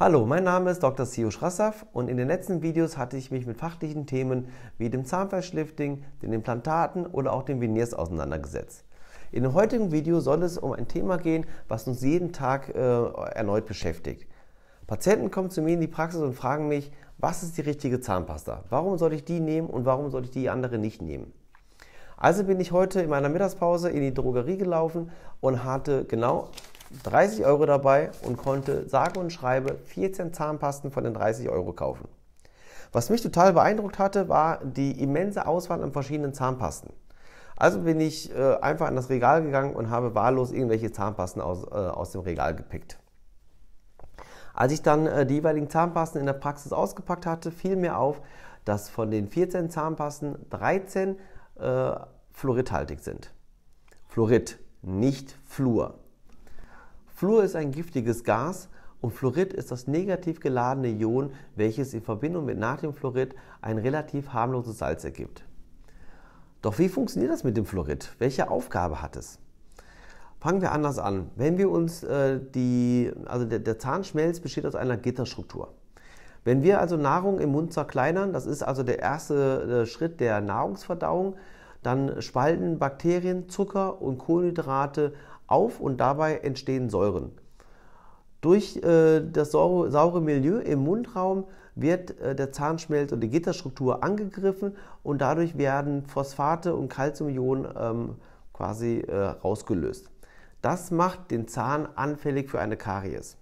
Hallo, mein Name ist Dr. Sio Schrassaf und in den letzten Videos hatte ich mich mit fachlichen Themen wie dem Zahnfleischlifting, den Implantaten oder auch den Veneers auseinandergesetzt. In dem heutigen Video soll es um ein Thema gehen, was uns jeden Tag äh, erneut beschäftigt. Patienten kommen zu mir in die Praxis und fragen mich, was ist die richtige Zahnpasta? Warum soll ich die nehmen und warum soll ich die andere nicht nehmen? Also bin ich heute in meiner Mittagspause in die Drogerie gelaufen und hatte genau 30 Euro dabei und konnte sage und schreibe 14 Zahnpasten von den 30 Euro kaufen. Was mich total beeindruckt hatte, war die immense Auswahl an verschiedenen Zahnpasten. Also bin ich äh, einfach an das Regal gegangen und habe wahllos irgendwelche Zahnpasten aus, äh, aus dem Regal gepickt. Als ich dann äh, die jeweiligen Zahnpasten in der Praxis ausgepackt hatte, fiel mir auf, dass von den 14 Zahnpasten 13 äh, fluoridhaltig sind. Fluorid, nicht Fluor. Fluor ist ein giftiges Gas und Fluorid ist das negativ geladene Ion, welches in Verbindung mit Natriumfluorid ein relativ harmloses Salz ergibt. Doch wie funktioniert das mit dem Fluorid? Welche Aufgabe hat es? Fangen wir anders an. Wenn wir uns äh, die, also der, der Zahnschmelz besteht aus einer Gitterstruktur. Wenn wir also Nahrung im Mund zerkleinern, das ist also der erste äh, Schritt der Nahrungsverdauung, dann spalten Bakterien Zucker und Kohlenhydrate auf und dabei entstehen Säuren. Durch äh, das saure, saure, Milieu im Mundraum wird äh, der Zahnschmelz und die Gitterstruktur angegriffen und dadurch werden Phosphate und Calciumionen ähm, quasi äh, rausgelöst. Das macht den Zahn anfällig für eine Karies.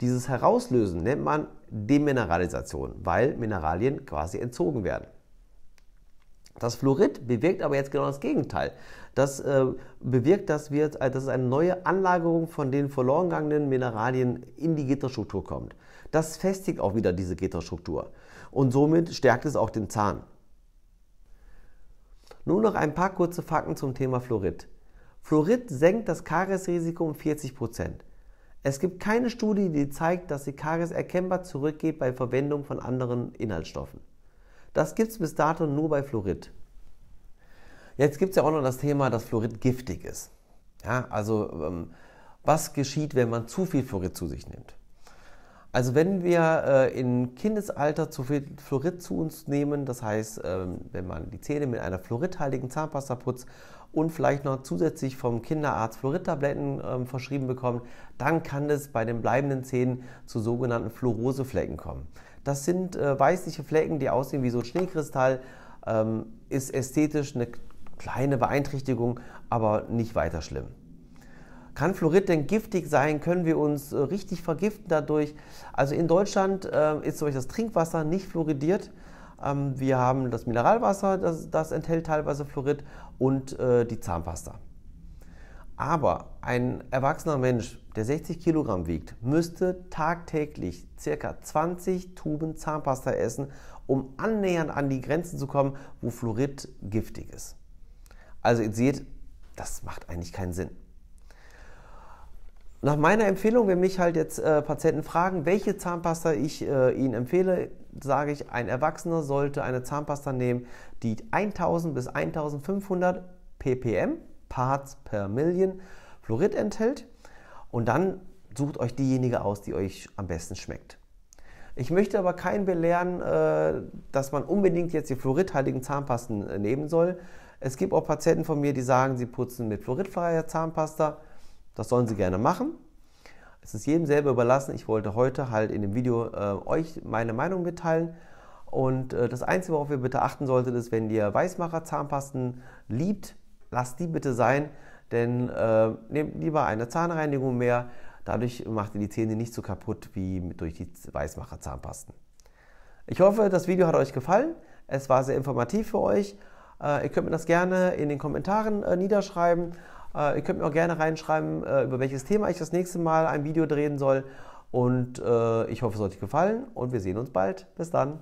Dieses Herauslösen nennt man Demineralisation, weil Mineralien quasi entzogen werden. Das Fluorid bewirkt aber jetzt genau das Gegenteil. Das äh, bewirkt, dass, wir, äh, dass eine neue Anlagerung von den verloren Mineralien in die Gitterstruktur kommt. Das festigt auch wieder diese Gitterstruktur und somit stärkt es auch den Zahn. Nun noch ein paar kurze Fakten zum Thema Fluorid. Fluorid senkt das Kariesrisiko um 40 Prozent. Es gibt keine Studie, die zeigt, dass die Karies erkennbar zurückgeht bei Verwendung von anderen Inhaltsstoffen. Das gibt es bis dato nur bei Fluorid. Jetzt gibt es ja auch noch das Thema, dass Fluorid giftig ist. Ja, also ähm, was geschieht, wenn man zu viel Fluorid zu sich nimmt? Also wenn wir äh, im Kindesalter zu viel Fluorid zu uns nehmen, das heißt, ähm, wenn man die Zähne mit einer fluoridhaltigen Zahnpasta putzt und vielleicht noch zusätzlich vom Kinderarzt Fluoridtabletten ähm, verschrieben bekommt, dann kann es bei den bleibenden Zähnen zu sogenannten Fluoroseflecken kommen. Das sind äh, weißliche Flecken, die aussehen wie so ein Schneekristall. Ähm, ist ästhetisch eine kleine Beeinträchtigung, aber nicht weiter schlimm. Kann Fluorid denn giftig sein? Können wir uns äh, richtig vergiften dadurch? Also in Deutschland äh, ist zum Beispiel das Trinkwasser nicht fluoridiert. Ähm, wir haben das Mineralwasser, das, das enthält teilweise Fluorid und äh, die Zahnpasta. Aber ein erwachsener Mensch, der 60 Kilogramm wiegt, müsste tagtäglich circa 20 Tuben Zahnpasta essen, um annähernd an die Grenzen zu kommen, wo Fluorid giftig ist. Also ihr seht, das macht eigentlich keinen Sinn. Nach meiner Empfehlung, wenn mich halt jetzt äh, Patienten fragen, welche Zahnpasta ich äh, ihnen empfehle, sage ich, ein Erwachsener sollte eine Zahnpasta nehmen, die 1000 bis 1500 ppm Parts per Million Fluorid enthält. Und dann sucht euch diejenige aus, die euch am besten schmeckt. Ich möchte aber keinen belehren, äh, dass man unbedingt jetzt die fluoridhaltigen Zahnpasten äh, nehmen soll. Es gibt auch Patienten von mir, die sagen, sie putzen mit fluoridfreier Zahnpasta. Das sollen sie gerne machen. Es ist jedem selber überlassen. Ich wollte heute halt in dem Video äh, euch meine Meinung mitteilen. Und äh, das Einzige, worauf ihr bitte achten solltet, ist, wenn ihr Weißmacher Zahnpasten liebt, lasst die bitte sein, denn äh, nehmt lieber eine Zahnreinigung mehr. Dadurch macht ihr die Zähne nicht so kaputt wie durch die Weißmacher Zahnpasten. Ich hoffe, das Video hat euch gefallen. Es war sehr informativ für euch. Äh, ihr könnt mir das gerne in den Kommentaren äh, niederschreiben. Äh, ihr könnt mir auch gerne reinschreiben, äh, über welches Thema ich das nächste Mal ein Video drehen soll. Und äh, ich hoffe, es hat euch gefallen und wir sehen uns bald. Bis dann.